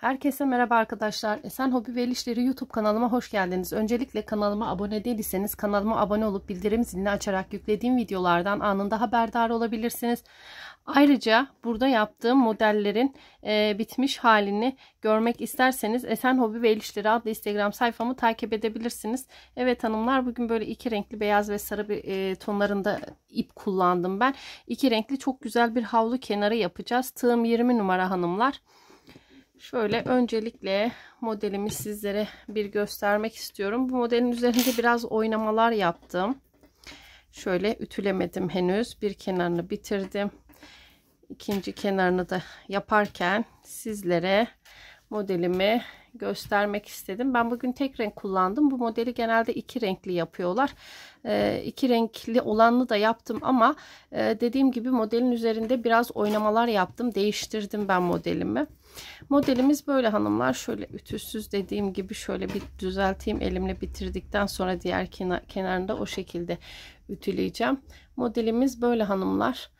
Herkese merhaba arkadaşlar. Esen Hobi ve El YouTube kanalıma hoş geldiniz. Öncelikle kanalıma abone değilseniz kanalıma abone olup bildirim zilini açarak yüklediğim videolardan anında haberdar olabilirsiniz. Ayrıca burada yaptığım modellerin e, bitmiş halini görmek isterseniz Esen Hobi ve El adlı Instagram sayfamı takip edebilirsiniz. Evet hanımlar bugün böyle iki renkli beyaz ve sarı bir e, tonlarında ip kullandım ben. İki renkli çok güzel bir havlu kenarı yapacağız. Tığım 20 numara hanımlar. Şöyle öncelikle modelimi sizlere bir göstermek istiyorum. Bu modelin üzerinde biraz oynamalar yaptım. Şöyle ütülemedim henüz. Bir kenarını bitirdim. İkinci kenarını da yaparken sizlere modelimi göstermek istedim. Ben bugün tek renk kullandım. Bu modeli genelde iki renkli yapıyorlar. E, iki renkli olanını da yaptım ama e, dediğim gibi modelin üzerinde biraz oynamalar yaptım. Değiştirdim ben modelimi. Modelimiz böyle hanımlar. Şöyle ütüsüz dediğim gibi şöyle bir düzelteyim. Elimle bitirdikten sonra diğer kenarında o şekilde ütüleyeceğim. Modelimiz böyle hanımlar.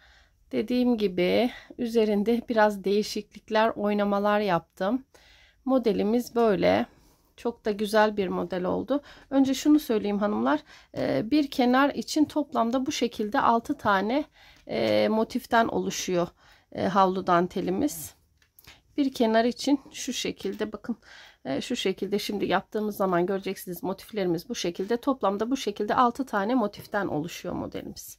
Dediğim gibi üzerinde biraz değişiklikler, oynamalar yaptım. Modelimiz böyle. Çok da güzel bir model oldu. Önce şunu söyleyeyim hanımlar. Ee, bir kenar için toplamda bu şekilde 6 tane e, motiften oluşuyor e, havlu dantelimiz. Bir kenar için şu şekilde bakın e, şu şekilde şimdi yaptığımız zaman göreceksiniz motiflerimiz bu şekilde. Toplamda bu şekilde 6 tane motiften oluşuyor modelimiz.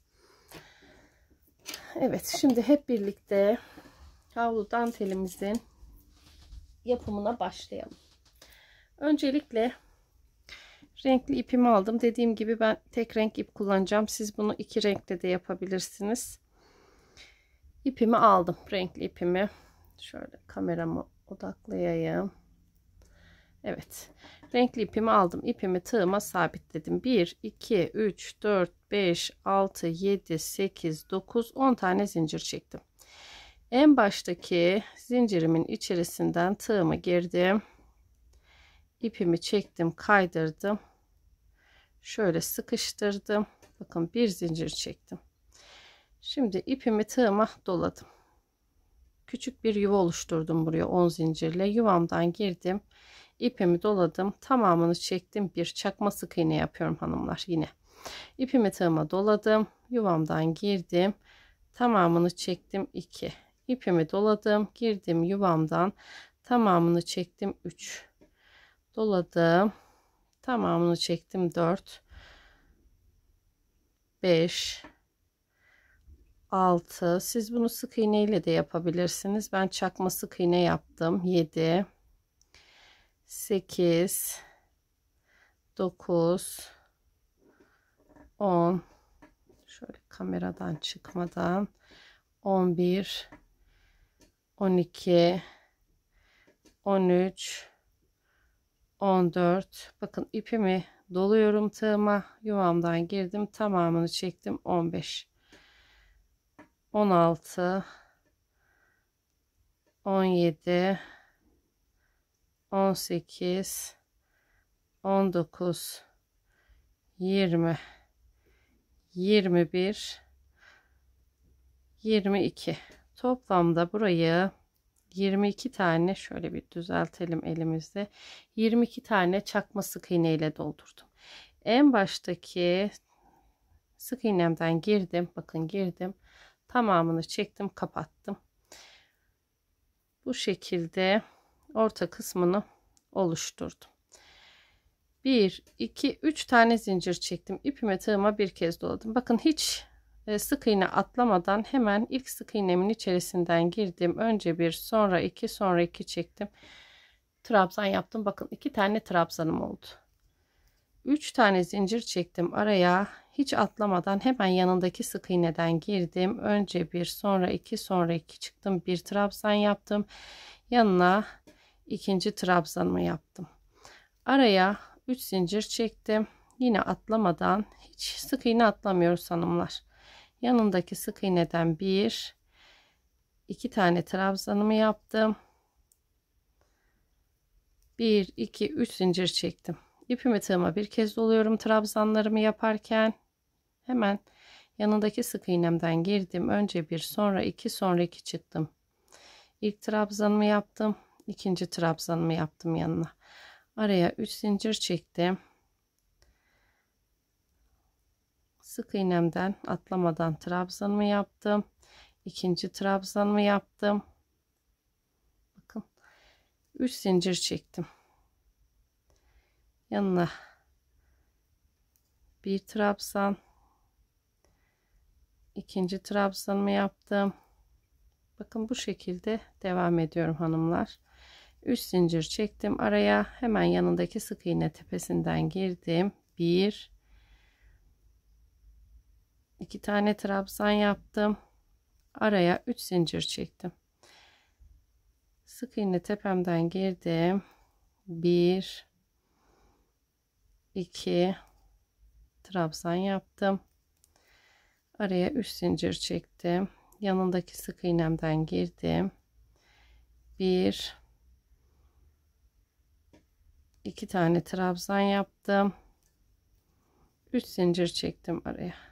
Evet şimdi hep birlikte havlu dantelimizin yapımına başlayalım. Öncelikle renkli ipimi aldım. Dediğim gibi ben tek renk ip kullanacağım. Siz bunu iki renkle de yapabilirsiniz. İpimi aldım. Renkli ipimi. Şöyle kameramı odaklayayım. Evet. Renkli ipimi aldım. İpimi tığıma sabitledim. 1, 2, 3, 4, 5, 6, 7, 8, 9, 10 tane zincir çektim. En baştaki zincirimin içerisinden tığımı girdim. ipimi çektim, kaydırdım. Şöyle sıkıştırdım. Bakın bir zincir çektim. Şimdi ipimi tığıma doladım. Küçük bir yuva oluşturdum buraya 10 zincirle. Yuvamdan girdim. ipimi doladım. Tamamını çektim. Bir çakma sık iğne yapıyorum hanımlar yine. İpimi tığıma doladım. Yuvamdan girdim. Tamamını çektim 2 ipimi doladım girdim yuvamdan tamamını çektim 3 doladım tamamını çektim 4 5 6 siz bunu sık iğne ile de yapabilirsiniz ben çakma sık iğne yaptım 7 8 9 10 şöyle kameradan çıkmadan 11 12 13 14 bakın ipimi doluyorum tığıma yuvamdan girdim tamamını çektim 15 16 17 18 19 20 21 22 Toplamda burayı 22 tane şöyle bir düzeltelim elimizde. 22 tane çakma sık iğne ile doldurdum. En baştaki sık iğnemden girdim. Bakın girdim. Tamamını çektim, kapattım. Bu şekilde orta kısmını oluşturdum. 1 2 3 tane zincir çektim. İpime tığıma bir kez doladım. Bakın hiç ee, sık iğne atlamadan hemen ilk sık iğnemin içerisinden girdim. Önce bir sonra iki sonra iki çektim. Trabzan yaptım. Bakın iki tane trabzanım oldu. Üç tane zincir çektim araya. Hiç atlamadan hemen yanındaki sık iğneden girdim. Önce bir sonra iki sonra iki çıktım. Bir trabzan yaptım. Yanına ikinci trabzanımı yaptım. Araya 3 zincir çektim. Yine atlamadan hiç sık iğne atlamıyoruz hanımlar yanındaki sık iğneden bir iki tane trabzanımı yaptım Bir, iki, üç zincir çektim İpimi tığıma bir kez doluyorum trabzanlarımı yaparken hemen yanındaki sık iğnemden girdim önce bir sonra iki sonra iki çıktım İlk trabzanımı yaptım İkinci trabzanımı yaptım yanına araya üç zincir çektim sık iğnemden atlamadan trabzanımı yaptım ikinci trabzanımı yaptım bakın 3 zincir çektim yanına bir trabzan ikinci trabzanımı yaptım bakın bu şekilde devam ediyorum hanımlar 3 zincir çektim araya hemen yanındaki sık iğne tepesinden girdim 1 iki tane trabzan yaptım. Araya 3 zincir çektim. Sık iğne tepemden girdim. 1 2 trabzan yaptım. Araya 3 zincir çektim. Yanındaki sık iğnemden girdim. 1 2 tane trabzan yaptım. 3 zincir çektim araya.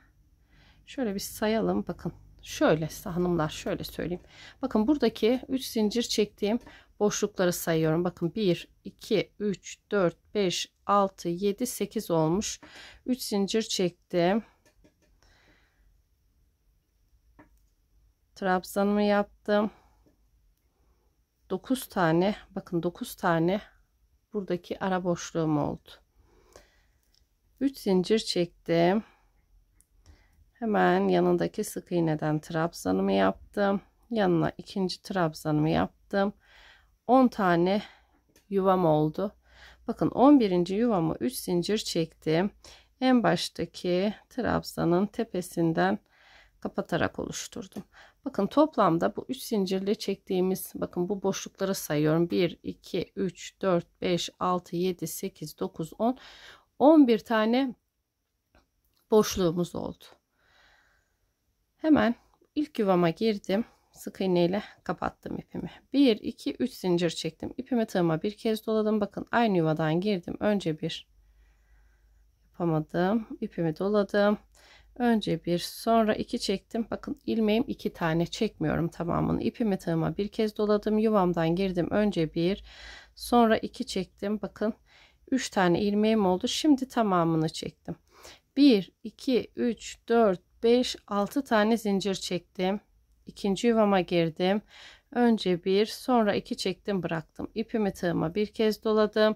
Şöyle bir sayalım. Bakın şöyle hanımlar şöyle söyleyeyim. Bakın buradaki 3 zincir çektiğim boşlukları sayıyorum. Bakın 1, 2, 3, 4, 5, 6, 7, 8 olmuş. 3 zincir çektim. Trabzanımı yaptım. 9 tane bakın 9 tane buradaki ara boşluğum oldu. 3 zincir çektim. Hemen yanındaki sık iğneden trabzanımı yaptım. Yanına ikinci trabzanımı yaptım. 10 tane yuvam oldu. Bakın 11. yuvamı 3 zincir çektim. En baştaki trabzanın tepesinden kapatarak oluşturdum. Bakın toplamda bu 3 zincirle çektiğimiz bakın bu boşlukları sayıyorum. 1 2 3 4 5 6 7 8 9 10 11 tane boşluğumuz oldu. Hemen ilk yuvama girdim. Sık iğneyle kapattım ipimi. 1, 2, 3 zincir çektim. İpimi tığıma bir kez doladım. Bakın aynı yuvadan girdim. Önce bir yapamadım. İpimi doladım. Önce bir sonra iki çektim. Bakın ilmeğim iki tane çekmiyorum tamamını. İpimi tığıma bir kez doladım. Yuvamdan girdim. Önce bir sonra iki çektim. Bakın 3 tane ilmeğim oldu. Şimdi tamamını çektim. 1, 2, 3, 4, 5 6 tane zincir çektim ikinci yuvama girdim önce bir sonra iki çektim bıraktım İpimi tığıma bir kez doladım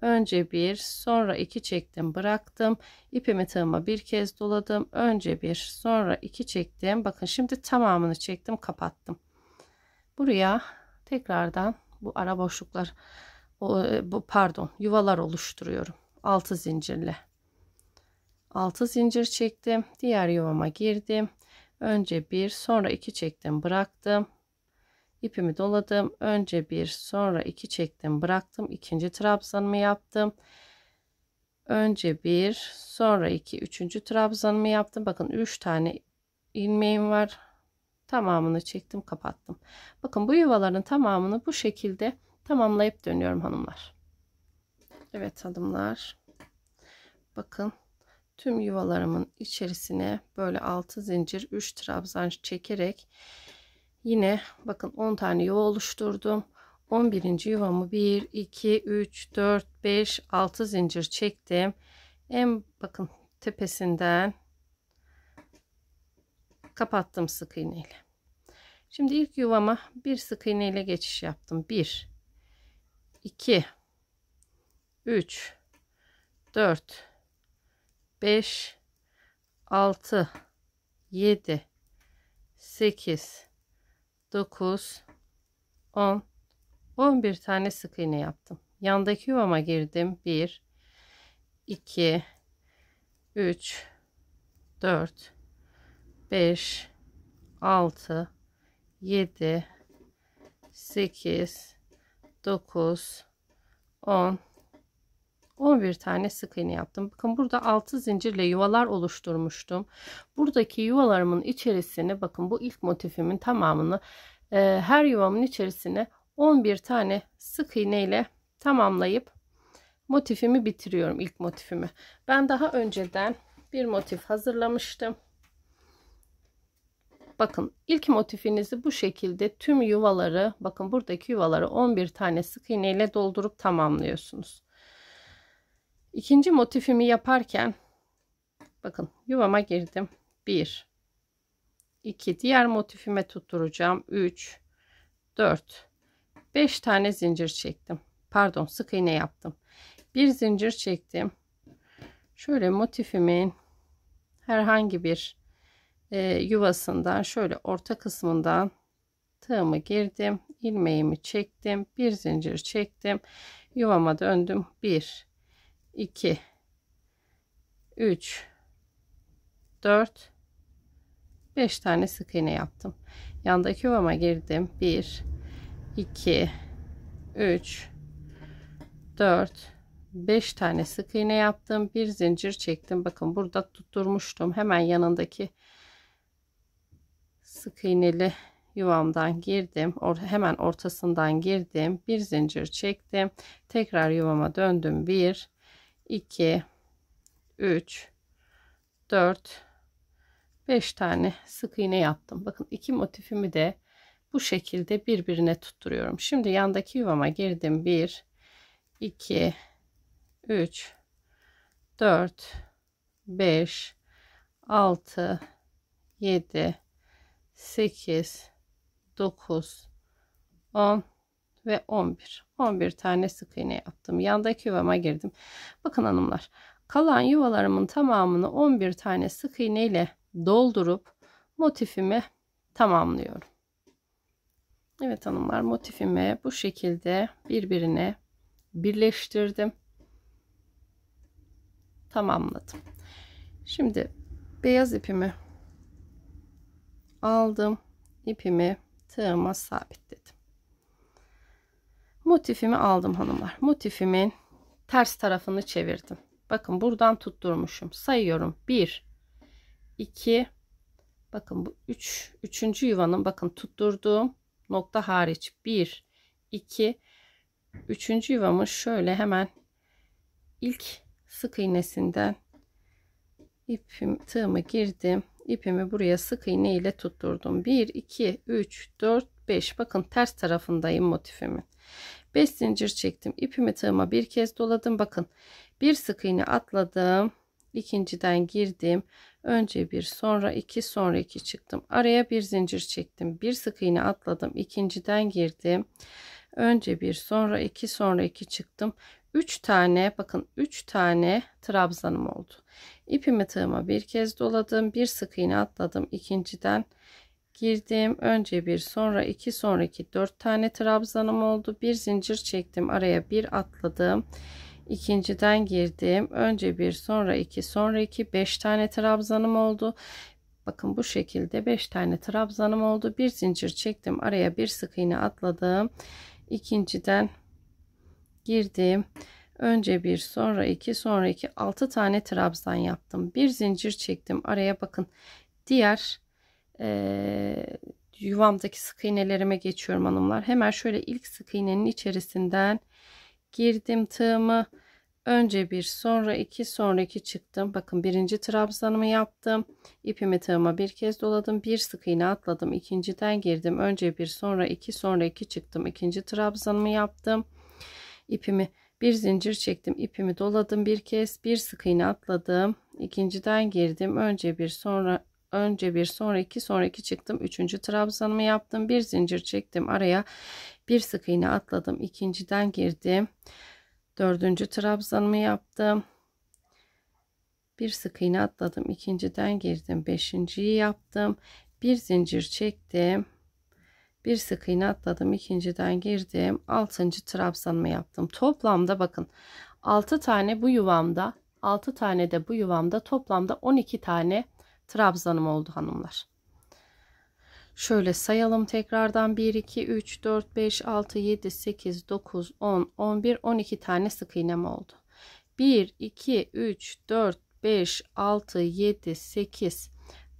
önce bir sonra iki çektim bıraktım İpimi tığıma bir kez doladım önce bir sonra iki çektim bakın şimdi tamamını çektim kapattım buraya tekrardan bu ara boşluklar e, bu pardon yuvalar oluşturuyorum 6 zincirle 6 zincir çektim diğer yuvama girdim önce bir sonra iki çektim bıraktım ipimi doladım önce bir sonra iki çektim bıraktım ikinci trabzanımı yaptım önce bir sonra iki üçüncü trabzanımı yaptım bakın üç tane ilmeğim var tamamını çektim kapattım bakın bu yuvaların tamamını bu şekilde tamamlayıp dönüyorum hanımlar Evet hanımlar bakın tüm yuvalarımın içerisine böyle 6 zincir 3 trabzan çekerek yine bakın 10 tane yuva oluşturdum 11. yuvamı 1 2 3 4 5 6 zincir çektim en bakın tepesinden kapattım sık iğneyle. şimdi ilk yuvama bir sık iğneyle geçiş yaptım 1 2 3 4 5 6 7 8 9 10 11 tane sık iğne yaptım. Yandaki yuvama girdim. 1 2 3 4 5 6 7 8 9 10 11 tane sık iğne yaptım. Bakın burada 6 zincirle yuvalar oluşturmuştum. Buradaki yuvalarımın içerisine bakın bu ilk motifimin tamamını e, her yuvamın içerisine 11 tane sık iğne ile tamamlayıp motifimi bitiriyorum ilk motifimi. Ben daha önceden bir motif hazırlamıştım. Bakın ilk motifinizi bu şekilde tüm yuvaları bakın buradaki yuvaları 11 tane sık iğne ile doldurup tamamlıyorsunuz. İkinci motifimi yaparken bakın yuvama girdim. 1 2 diğer motifime tutturacağım. 3 4 5 tane zincir çektim. Pardon, sık iğne yaptım. Bir zincir çektim. Şöyle motifimin herhangi bir e, yuvasından şöyle orta kısmından tığımı girdim ilmeğimi çektim bir zincir çektim yuvama döndüm 1 2 3 4 5 tane sık iğne yaptım. Yandaki yuvama girdim. 1 2 3 4 5 tane sık iğne yaptım. Bir zincir çektim. Bakın burada tutturmuştum. Hemen yanındaki sık iğneli yuvamdan girdim or hemen ortasından girdim bir zincir çektim tekrar yuvama döndüm bir 2 3 4 5 tane sık iğne yaptım. Bakın iki motifimi de bu şekilde birbirine tutturuyorum. Şimdi yandaki yuvama girdim. 1 2 3 4 5 6 7 8 9 10 ve 11 11 tane sık iğne yaptım. Yandaki yuvama girdim. Bakın hanımlar kalan yuvalarımın tamamını 11 tane sık iğne ile doldurup motifimi tamamlıyorum. Evet hanımlar motifimi bu şekilde birbirine birleştirdim. Tamamladım. Şimdi beyaz ipimi aldım. ipimi tığıma sabitledim. Motifimi aldım hanımlar. Motifimin ters tarafını çevirdim. Bakın buradan tutturmuşum. Sayıyorum. 1 2 Bakın bu 3 üç, 3. yuvanın bakın tutturduğum nokta hariç 1 2 3. yuvamı şöyle hemen ilk sık iğnesinden ipim tığımı girdim. İpimi buraya sık iğne ile tutturdum. 1 2 3 4 5 bakın ters tarafındayım motifimin. 5 zincir çektim. ipimi tığıma bir kez doladım. Bakın bir sık iğne atladım. ikinciden girdim. Önce bir sonra iki sonra iki çıktım. Araya bir zincir çektim. Bir sık iğne atladım. ikinciden girdim. Önce bir sonra iki sonra iki çıktım. 3 tane bakın 3 tane trabzanım oldu. İpimi tığıma bir kez doladım. Bir sık iğne atladım. ikinciden girdim önce bir sonra iki sonraki dört tane trabzanım oldu bir zincir çektim araya bir atladım ikinciden girdim önce bir sonra iki sonra iki beş tane trabzanım oldu bakın bu şekilde beş tane trabzanım oldu bir zincir çektim araya bir sık iğne atladım ikinciden girdim önce bir sonra iki sonra iki altı tane trabzan yaptım bir zincir çektim araya bakın diğer e, yuvamdaki sık iğnelerime geçiyorum hanımlar. Hemen şöyle ilk sık iğnenin içerisinden girdim tığımı. Önce bir sonra iki sonra iki çıktım. Bakın birinci trabzanımı yaptım. İpimi tığıma bir kez doladım. Bir sık iğne atladım. İkinciden girdim. Önce bir sonra iki sonra iki çıktım. İkinci trabzanımı yaptım. İpimi bir zincir çektim. İpimi doladım bir kez. Bir sık iğne atladım. İkinciden girdim. Önce bir sonra önce bir sonra sonraki sonraki çıktım. Üçüncü trabzanımı yaptım. Bir zincir çektim. Araya bir sık iğne atladım. ikinciden girdim. Dördüncü trabzanımı yaptım. Bir sık iğne atladım. ikinciden girdim. Beşinciyi yaptım. Bir zincir çektim. Bir sık iğne atladım. ikinciden girdim. Altıncı trabzanımı yaptım. Toplamda bakın altı tane bu yuvamda altı tane de bu yuvamda toplamda 12 tane trabzanım oldu hanımlar. Şöyle sayalım tekrardan 1 2 3 4 5 6 7 8 9 10 11 12 tane sık iğnem oldu. 1 2 3 4 5 6 7 8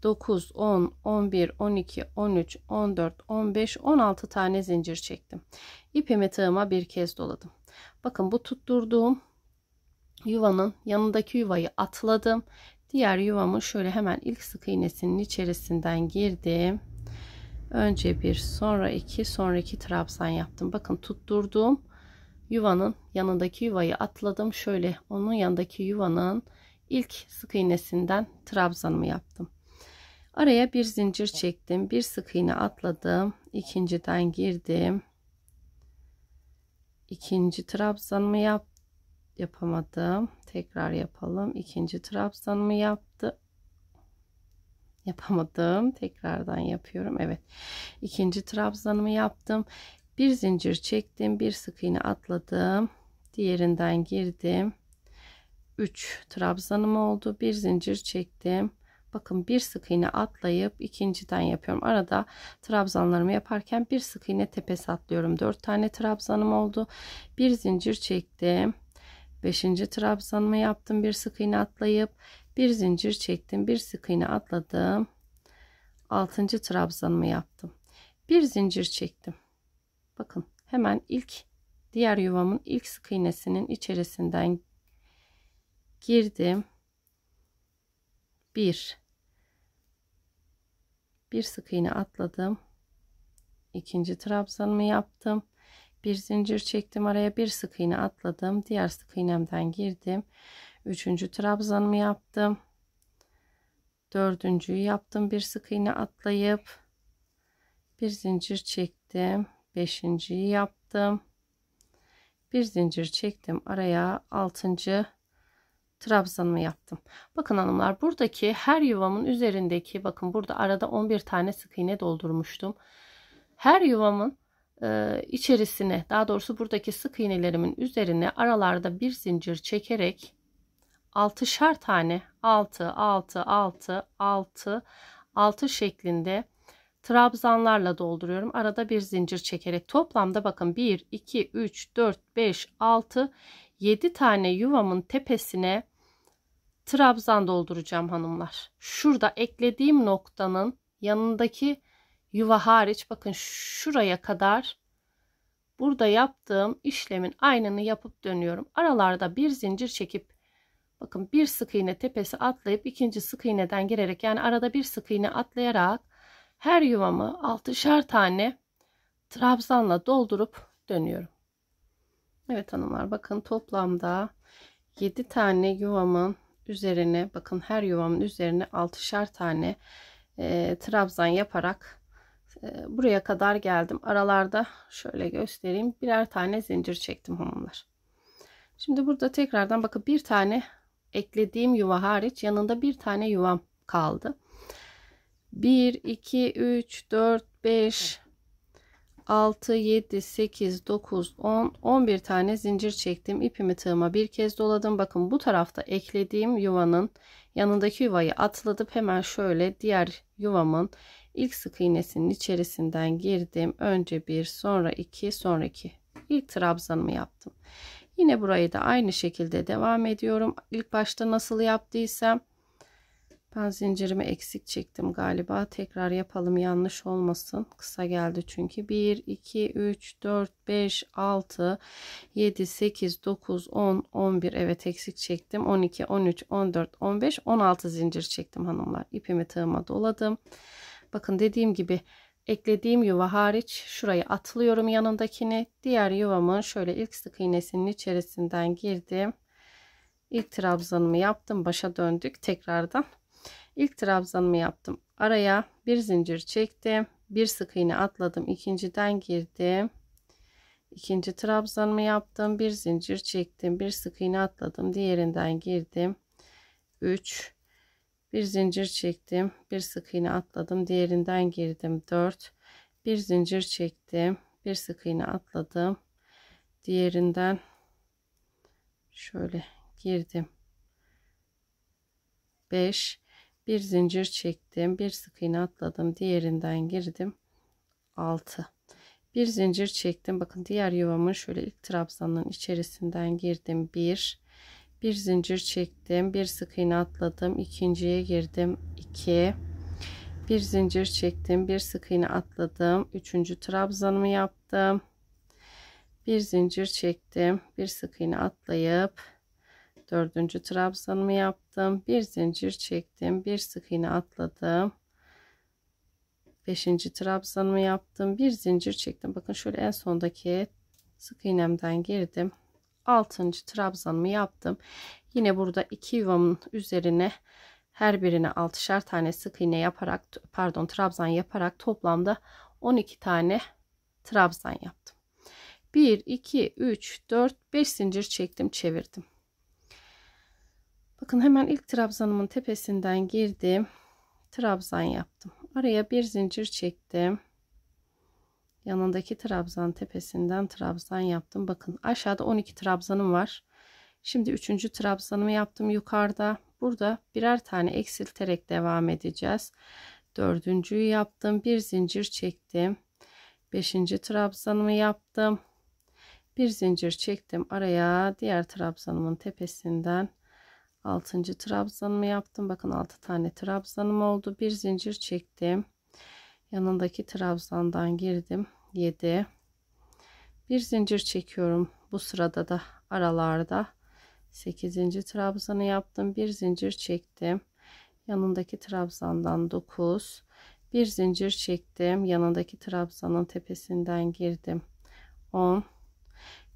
9 10 11 12 13 14 15 16 tane zincir çektim. İpimi tığıma bir kez doladım. Bakın bu tutturduğum yuvanın yanındaki yuvayı atladım diğer yuvamı şöyle hemen ilk sık iğnesinin içerisinden girdim önce bir sonra iki sonra iki trabzan yaptım bakın tutturdum yuvanın yanındaki yuvayı atladım şöyle onun yanındaki yuvanın ilk sık iğnesinden trabzanımı yaptım araya bir zincir çektim bir sık iğne atladım ikinciden girdim ikinci trabzanımı yaptım yapamadım tekrar yapalım İkinci trabzanımı yaptı. yapamadım tekrardan yapıyorum Evet ikinci trabzanımı yaptım bir zincir çektim bir sık iğne atladım diğerinden girdim 3 trabzanım oldu bir zincir çektim bakın bir sık iğne atlayıp ikinciden yapıyorum arada trabzanlarımı yaparken bir sık iğne tepesi atlıyorum 4 tane trabzanım oldu bir zincir çektim 5. trabzanımı yaptım. Bir sık iğne atlayıp bir zincir çektim. Bir sık iğne atladım. 6. trabzanımı yaptım. Bir zincir çektim. Bakın hemen ilk diğer yuvamın ilk sık iğnesinin içerisinden girdim. Bir bir sık iğne atladım. ikinci trabzanımı yaptım bir zincir çektim araya bir sık iğne atladım diğer sık iğnemden girdim üçüncü trabzanımı yaptım dördüncüyü yaptım bir sık iğne atlayıp bir zincir çektim beşinciyi yaptım bir zincir çektim araya altıncı trabzanımı yaptım bakın hanımlar buradaki her yuvamın üzerindeki bakın burada arada 11 tane sık iğne doldurmuştum her yuvamın e, içerisine daha doğrusu buradaki sık iğnelerimin üzerine aralarda bir zincir çekerek 6'şar tane 6 6 6 6 6 şeklinde trabzanlarla dolduruyorum. Arada bir zincir çekerek toplamda bakın 1 2 3 4 5 6 7 tane yuvamın tepesine trabzan dolduracağım hanımlar. Şurada eklediğim noktanın yanındaki yuva hariç bakın şuraya kadar burada yaptığım işlemin aynını yapıp dönüyorum. Aralarda bir zincir çekip bakın bir sık iğne tepesi atlayıp ikinci sık iğneden girerek yani arada bir sık iğne atlayarak her yuvamı 6'şer tane trabzanla doldurup dönüyorum. Evet hanımlar bakın toplamda 7 tane yuvamın üzerine bakın her yuvamın üzerine 6'şer tane e, trabzan yaparak ee, buraya kadar geldim. Aralarda şöyle göstereyim. Birer tane zincir çektim hamamlar. Şimdi burada tekrardan bakın bir tane eklediğim yuva hariç yanında bir tane yuvam kaldı. 1, 2, 3, 4, 5, 6, 7, 8, 9, 10, 11 tane zincir çektim. İpimi tığıma bir kez doladım. Bakın bu tarafta eklediğim yuvanın yanındaki yuvayı atladıp hemen şöyle diğer yuvamın İlk sık iğnesinin içerisinden girdim önce bir sonra iki sonra iki ilk trabzanımı yaptım yine burayı da aynı şekilde devam ediyorum İlk başta nasıl yaptıysam ben zincirimi eksik çektim galiba tekrar yapalım yanlış olmasın kısa geldi çünkü 1 2 3 4 5 6 7 8 9 10 11 evet eksik çektim 12 13 14 15 16 zincir çektim hanımlar İpimi tığıma doladım Bakın dediğim gibi eklediğim yuva hariç şurayı atlıyorum yanındakini. Diğer yuvamın şöyle ilk sık iğnesinin içerisinden girdim. İlk trabzanımı yaptım. Başa döndük tekrardan. İlk trabzanımı yaptım. Araya bir zincir çektim. Bir sık iğne atladım. ikinciden girdim. İkinci trabzanımı yaptım. Bir zincir çektim. Bir sık iğne atladım. Diğerinden girdim. 3 bir zincir çektim bir sık iğne atladım diğerinden girdim 4 bir zincir çektim bir sık iğne atladım diğerinden şöyle girdim 5 bir zincir çektim bir sık iğne atladım diğerinden girdim 6 bir zincir çektim bakın diğer yuvamın şöyle ilk trabzanın içerisinden girdim 1 bir zincir çektim bir sık iğne atladım ikinciye girdim 2 iki. bir zincir çektim bir sık iğne atladım üçüncü trabzanımı yaptım bir zincir çektim bir sık iğne atlayıp dördüncü trabzanımı yaptım bir zincir çektim bir sık iğne atladım Beşinci trabzanımı yaptım bir zincir çektim bakın şöyle en sondaki sık iğnemden girdim 6. trabzanımı yaptım. Yine burada iki yuvamın üzerine her birine 6'şer tane sık iğne yaparak pardon trabzan yaparak toplamda 12 tane trabzan yaptım. 1 2 3 4 5 zincir çektim, çevirdim. Bakın hemen ilk trabzanımın tepesinden girdim. Trabzan yaptım. Araya bir zincir çektim yanındaki trabzan tepesinden trabzan yaptım. Bakın aşağıda 12 trabzanım var. Şimdi 3. trabzanımı yaptım yukarıda. Burada birer tane eksilterek devam edeceğiz. Dördüncüyü yaptım. Bir zincir çektim. 5. trabzanımı yaptım. Bir zincir çektim araya diğer trabzanımın tepesinden. 6. trabzanımı yaptım. Bakın altı tane trabzanım oldu. Bir zincir çektim. Yanındaki trabzandan girdim. 7 bir zincir çekiyorum bu sırada da aralarda 8. trabzanı yaptım bir zincir çektim yanındaki trabzandan 9 bir zincir çektim yanındaki trabzanın tepesinden girdim 10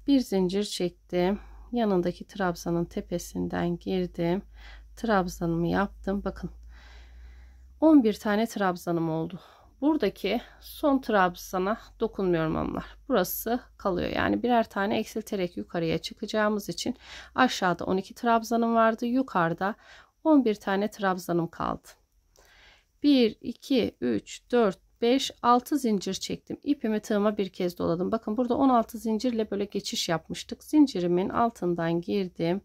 bir zincir çektim yanındaki trabzanın tepesinden girdim trabzanımı yaptım bakın 11 tane trabzanım oldu Buradaki son trabzana dokunmuyorum onlar. Burası kalıyor. Yani birer tane eksilterek yukarıya çıkacağımız için aşağıda 12 trabzanım vardı. Yukarıda 11 tane trabzanım kaldı. 1, 2, 3, 4, 5, 6 zincir çektim. İpimi tığıma bir kez doladım. Bakın burada 16 zincirle böyle geçiş yapmıştık. Zincirimin altından girdim.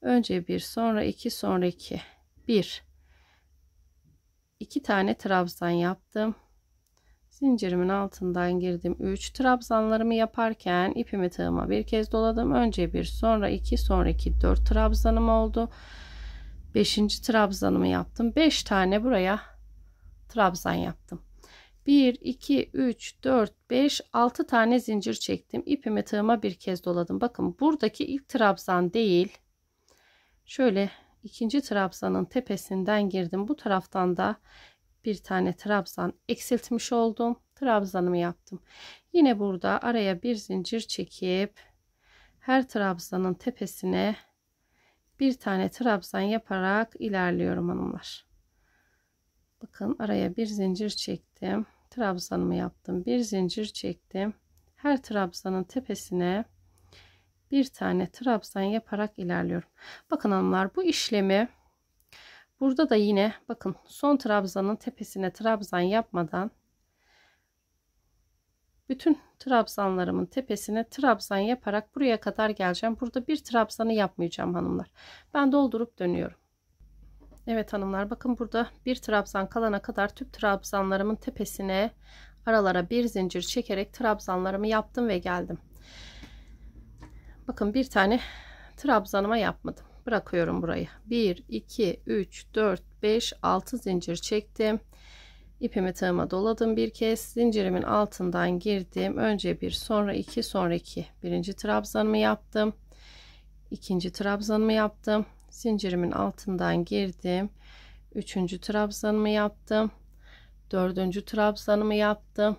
Önce bir, sonra iki, sonra iki. Bir, iki tane trabzan yaptım. Zincirimin altından girdim. 3 trabzanlarımı yaparken ipimi tığıma bir kez doladım. Önce bir, sonra iki, sonra iki 4 trabzanım oldu. 5. trabzanımı yaptım. 5 tane buraya trabzan yaptım. 1 2 3 4 5 6 tane zincir çektim. İpimi tığıma bir kez doladım. Bakın buradaki ilk trabzan değil. Şöyle ikinci trabzanın tepesinden girdim. Bu taraftan da bir tane trabzan eksiltmiş oldum. Trabzanımı yaptım. Yine burada araya bir zincir çekip her trabzanın tepesine bir tane trabzan yaparak ilerliyorum hanımlar. Bakın araya bir zincir çektim. Trabzanımı yaptım. Bir zincir çektim. Her trabzanın tepesine bir tane trabzan yaparak ilerliyorum. Bakın hanımlar bu işlemi Burada da yine bakın son trabzanın tepesine trabzan yapmadan bütün trabzanlarımın tepesine trabzan yaparak buraya kadar geleceğim. Burada bir trabzanı yapmayacağım hanımlar. Ben doldurup dönüyorum. Evet hanımlar bakın burada bir trabzan kalana kadar tüp trabzanlarımın tepesine aralara bir zincir çekerek trabzanlarımı yaptım ve geldim. Bakın bir tane trabzanıma yapmadım bırakıyorum burayı 1 2 3 4 5 6 zincir çektim ipimi tığıma doladım bir kez zincirimin altından girdim önce bir sonra iki sonra iki birinci trabzanımı yaptım ikinci trabzanımı yaptım zincirimin altından girdim üçüncü trabzanımı yaptım dördüncü trabzanımı yaptım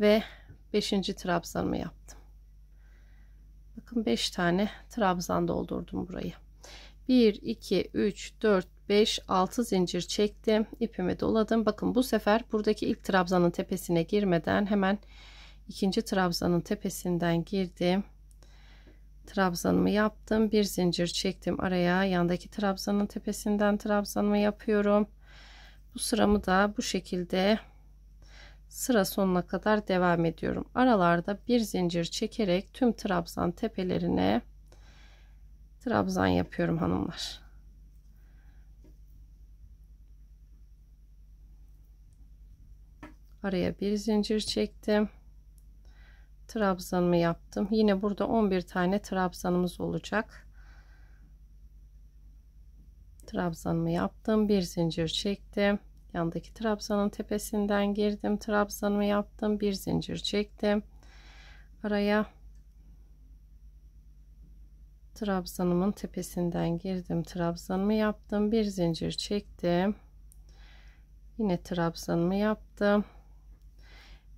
ve beşinci trabzanımı yaptım bakın 5 tane trabzan doldurdum burayı 1 2 3 4 5 6 zincir çektim ipimi doladım bakın bu sefer buradaki ilk trabzanın tepesine girmeden hemen ikinci trabzanın tepesinden girdim trabzanımı yaptım bir zincir çektim araya yandaki trabzanın tepesinden trabzanımı yapıyorum bu sıramı da bu şekilde sıra sonuna kadar devam ediyorum. Aralarda bir zincir çekerek tüm trabzan tepelerine trabzan yapıyorum hanımlar. Araya bir zincir çektim. Trabzanımı yaptım. Yine burada 11 tane trabzanımız olacak. Trabzanımı yaptım. Bir zincir çektim. Yandaki trabzanın tepesinden girdim. Trabzanımı yaptım. Bir zincir çektim. Araya trabzanımın tepesinden girdim. Trabzanımı yaptım. Bir zincir çektim. Yine trabzanımı yaptım.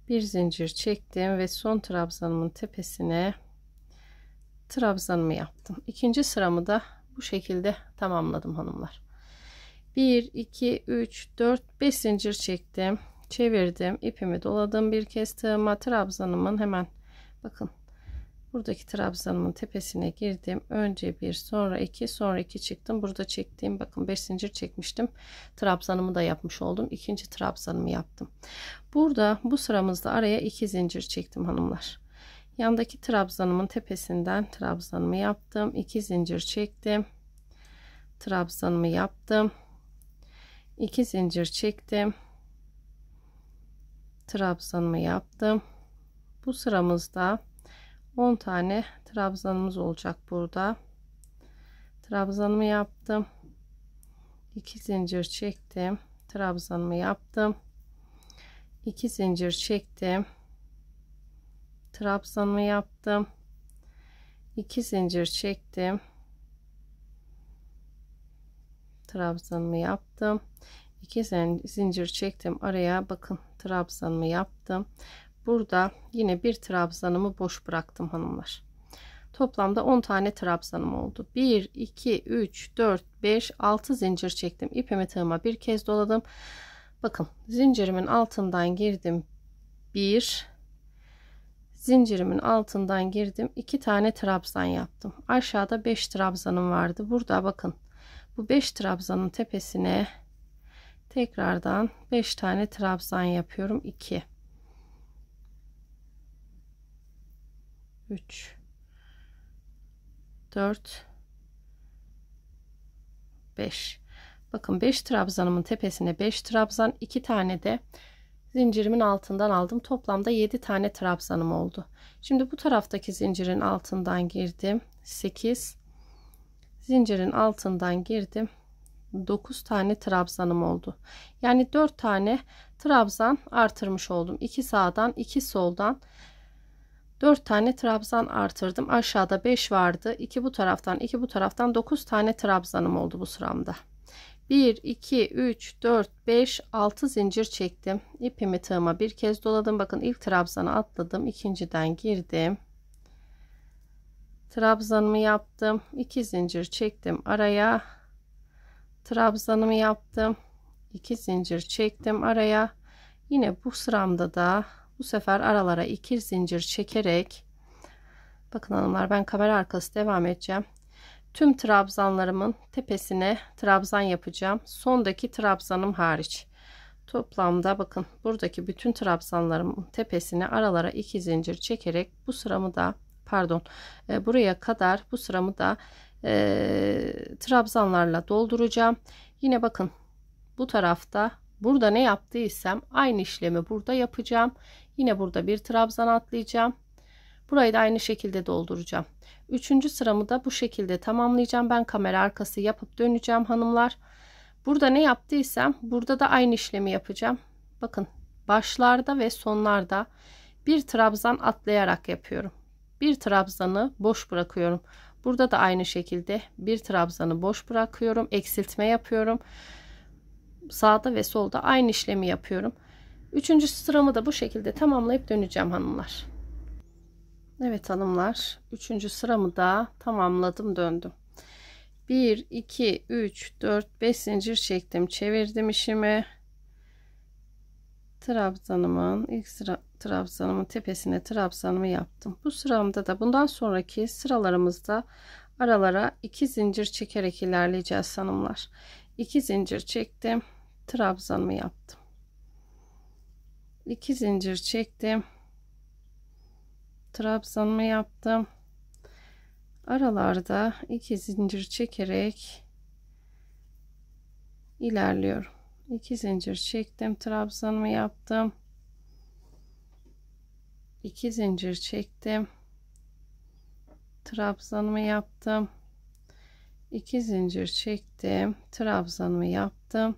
Bir zincir çektim ve son trabzanımın tepesine trabzanımı yaptım. İkinci sıramı da bu şekilde tamamladım hanımlar. 1 2 3 4 5 zincir çektim çevirdim ipimi doladım bir kez tığıma trabzanımın hemen bakın buradaki trabzanımın tepesine girdim önce bir sonra iki sonra iki çıktım burada çektiğim bakın 5 zincir çekmiştim trabzanımı da yapmış oldum ikinci trabzanımı yaptım burada bu sıramızda araya iki zincir çektim hanımlar yandaki trabzanımın tepesinden trabzanımı yaptım iki zincir çektim trabzanımı yaptım 2 zincir çektim trabzanımı yaptım bu sıramızda 10 tane trabzanımız olacak burada trabzanımı yaptım 2 zincir çektim trabzanımı yaptım 2 zincir çektim trabzanımı yaptım 2 zincir çektim trabzanımı yaptım. 2 zincir çektim araya bakın trabzanımı yaptım. Burada yine bir trabzanımı boş bıraktım hanımlar. Toplamda 10 tane trabzanım oldu. 1, 2, 3, 4, 5, 6 zincir çektim. İpimi tığıma bir kez doladım. Bakın zincirimin altından girdim. 1, zincirimin altından girdim. 2 tane trabzan yaptım. Aşağıda 5 trabzanım vardı. Burada bakın bu 5 trabzanın tepesine tekrardan 5 tane trabzan yapıyorum 2 3 4 5 bakın 5 trabzanımın tepesine 5 trabzan 2 tane de zincirimin altından aldım toplamda 7 tane trabzanım oldu şimdi bu taraftaki zincirin altından girdim 8 zincirin altından girdim 9 tane trabzanım oldu yani 4 tane trabzan artırmış oldum 2 sağdan 2 soldan 4 tane trabzan artırdım aşağıda 5 vardı 2 bu taraftan 2 bu taraftan 9 tane trabzanım oldu bu sıramda 1 2 3 4 5 6 zincir çektim İpimi tığıma bir kez doladım bakın ilk trabzanı atladım ikinciden girdim trabzanımı yaptım. iki zincir çektim araya. Trabzanımı yaptım. iki zincir çektim araya. Yine bu sıramda da bu sefer aralara iki zincir çekerek bakın hanımlar ben kamera arkası devam edeceğim. Tüm trabzanlarımın tepesine trabzan yapacağım. Sondaki trabzanım hariç. Toplamda bakın buradaki bütün trabzanlarımın tepesine aralara iki zincir çekerek bu sıramı da pardon e, buraya kadar bu sıramı da e, trabzanlarla dolduracağım. Yine bakın bu tarafta burada ne yaptıysam aynı işlemi burada yapacağım. Yine burada bir trabzan atlayacağım. Burayı da aynı şekilde dolduracağım. Üçüncü sıramı da bu şekilde tamamlayacağım. Ben kamera arkası yapıp döneceğim hanımlar. Burada ne yaptıysam burada da aynı işlemi yapacağım. Bakın başlarda ve sonlarda bir trabzan atlayarak yapıyorum bir trabzanı boş bırakıyorum. Burada da aynı şekilde bir trabzanı boş bırakıyorum. Eksiltme yapıyorum. Sağda ve solda aynı işlemi yapıyorum. Üçüncü sıramı da bu şekilde tamamlayıp döneceğim hanımlar. Evet hanımlar. Üçüncü sıramı da tamamladım döndüm. 1, 2, 3, 4, 5 zincir çektim. Çevirdim işimi trabzanımın ilk sıra trabzanımın tepesine trabzanımı yaptım. Bu sıramda da bundan sonraki sıralarımızda aralara iki zincir çekerek ilerleyeceğiz hanımlar. 2 zincir çektim. Trabzanımı yaptım. 2 zincir çektim. Trabzanımı yaptım. Aralarda iki zincir çekerek ilerliyorum. 2 zincir çektim trabzanımı yaptım 2 zincir çektim trabzanımı yaptım 2 zincir çektim trabzanımı yaptım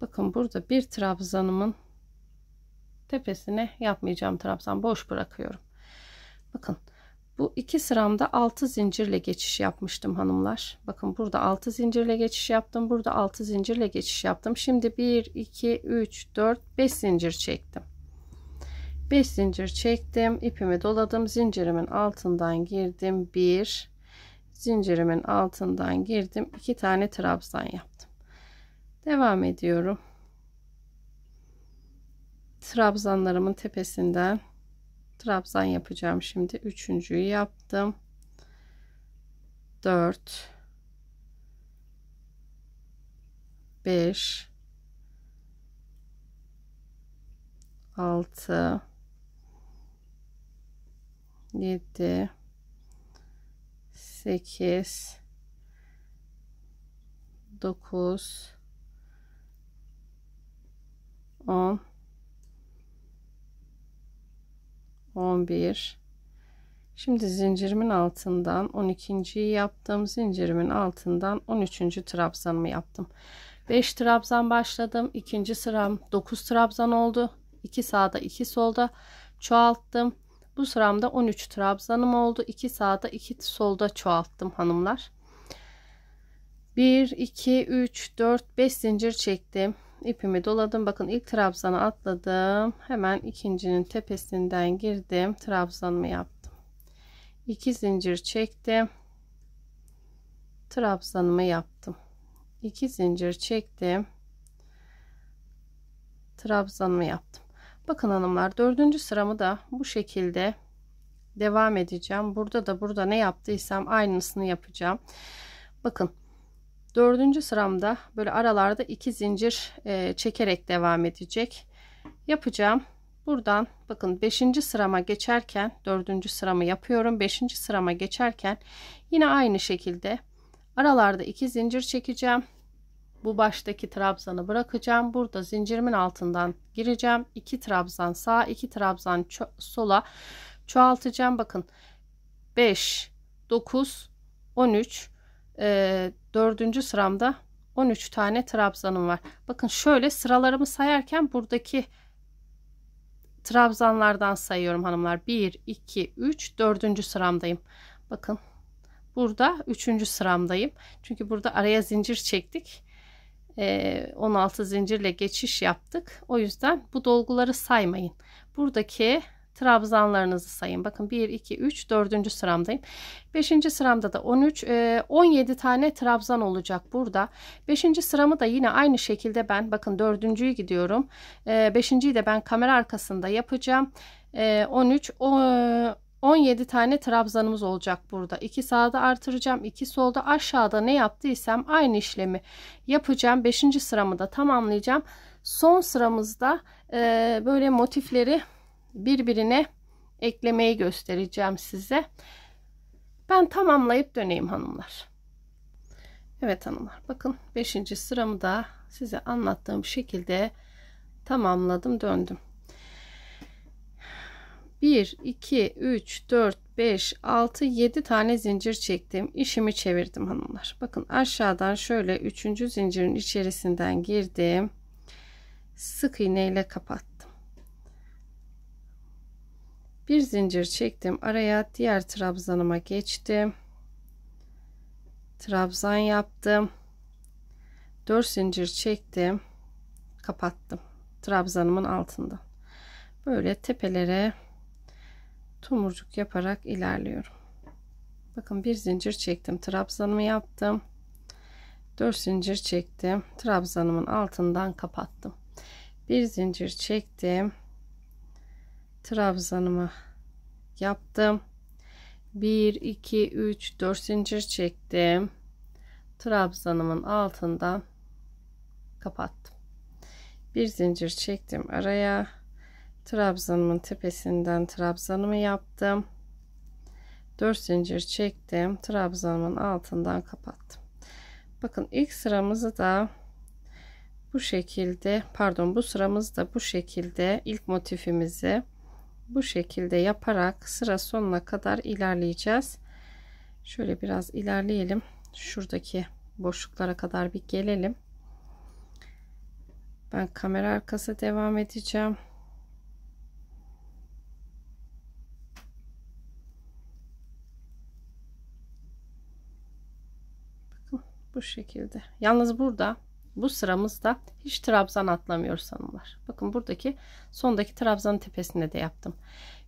bakın burada bir trabzanımın tepesine yapmayacağım trabzan boş bırakıyorum bakın bu iki sıramda 6 zincirle geçiş yapmıştım hanımlar. Bakın burada 6 zincirle geçiş yaptım. Burada 6 zincirle geçiş yaptım. Şimdi 1, 2, 3, 4, 5 zincir çektim. 5 zincir çektim. ipimi doladım. Zincirimin altından girdim. 1, zincirimin altından girdim. 2 tane trabzan yaptım. Devam ediyorum. Trabzanlarımın tepesinden trabzan yapacağım şimdi üçüncüyü yaptım 4 5 6 7 8 9 10 11 şimdi zincirimin altından 12. yaptım zincirimin altından 13. trabzanımı yaptım 5 trabzan başladım ikinci sıram 9 trabzan oldu 2 sağda 2 solda çoğalttım bu sıramda 13 trabzanım oldu 2 sağda 2 solda çoğalttım hanımlar 1 2 3 4 5 zincir çektim ipimi doladım bakın ilk trabzanı atladım hemen ikincinin tepesinden girdim trabzanımı yaptım 2 zincir çektim trabzanımı yaptım 2 zincir çektim trabzanımı yaptım bakın hanımlar dördüncü sıramı da bu şekilde devam edeceğim burada da burada ne yaptıysam aynısını yapacağım bakın Dördüncü sıramda böyle aralarda iki zincir e, çekerek devam edecek. Yapacağım. Buradan bakın beşinci sırama geçerken dördüncü sıramı yapıyorum. beşinci sırama geçerken yine aynı şekilde aralarda iki zincir çekeceğim. Bu baştaki trabzanı bırakacağım. Burada zincirimin altından gireceğim. 2 trabzan sağ iki trabzan ço sola çoğaltacağım. Bakın 5, 9, 13, e, ee, 4. sıramda 13 tane trabzanım var. Bakın şöyle sıralarımı sayarken buradaki trabzanlardan sayıyorum hanımlar. 1, 2, 3, 4. sıramdayım. Bakın burada 3. sıramdayım. Çünkü burada araya zincir çektik. 16 ee, zincirle geçiş yaptık. O yüzden bu dolguları saymayın. Buradaki trabzanlarınızı sayın. Bakın 1, 2, 3, 4. sıramdayım. 5. sıramda da 13, 17 tane trabzan olacak burada. 5. sıramı da yine aynı şekilde ben bakın 4.yü gidiyorum. 5.yi de ben kamera arkasında yapacağım. 13, 17 tane trabzanımız olacak burada. 2 sağda artıracağım. 2 solda aşağıda ne yaptıysam aynı işlemi yapacağım. 5. sıramı da tamamlayacağım. Son sıramızda böyle motifleri birbirine eklemeyi göstereceğim size. Ben tamamlayıp döneyim hanımlar. Evet hanımlar bakın 5. sıramı da size anlattığım şekilde tamamladım döndüm. 1 2 3 4 5 6 7 tane zincir çektim. İşimi çevirdim hanımlar. Bakın aşağıdan şöyle 3. zincirin içerisinden girdim. Sık iğne ile kapattım bir zincir çektim araya diğer trabzanıma geçtim trabzan yaptım 4 zincir çektim kapattım trabzanımın altında böyle tepelere tomurcuk yaparak ilerliyorum bakın bir zincir çektim trabzanımı yaptım 4 zincir çektim trabzanımın altından kapattım bir zincir çektim trabzanımı yaptım. 1 2 3 4 zincir çektim. Trabzanımın altından kapattım. Bir zincir çektim araya. Trabzanımın tepesinden trabzanımı yaptım. 4 zincir çektim. Trabzanımın altından kapattım. Bakın ilk sıramızı da bu şekilde pardon bu sıramızda bu şekilde ilk motifimizi bu şekilde yaparak sıra sonuna kadar ilerleyeceğiz. Şöyle biraz ilerleyelim. Şuradaki boşluklara kadar bir gelelim. Ben kamera arkası devam edeceğim. Bakın bu şekilde. Yalnız burada bu sıramızda hiç trabzan atlamıyoruz hanımlar. Bakın buradaki sondaki trabzan tepesinde de yaptım.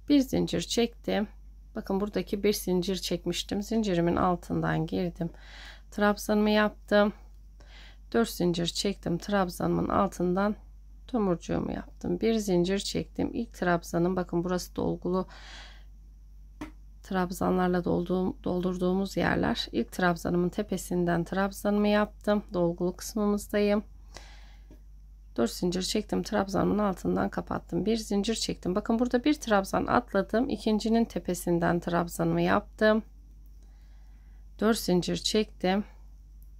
Bir zincir çektim. Bakın buradaki bir zincir çekmiştim. Zincirimin altından girdim. Trabzanımı yaptım. 4 zincir çektim. Trabzanımın altından tomurcuğumu yaptım. Bir zincir çektim. İlk trabzanım. bakın burası dolgulu trabzanlarla dolduğum, doldurduğumuz yerler. İlk trabzanımın tepesinden trabzanımı yaptım. Dolgulu kısmımızdayım. 4 zincir çektim. Trabzanımın altından kapattım. Bir zincir çektim. Bakın burada bir trabzan atladım. ikincinin tepesinden trabzanımı yaptım. 4 zincir çektim.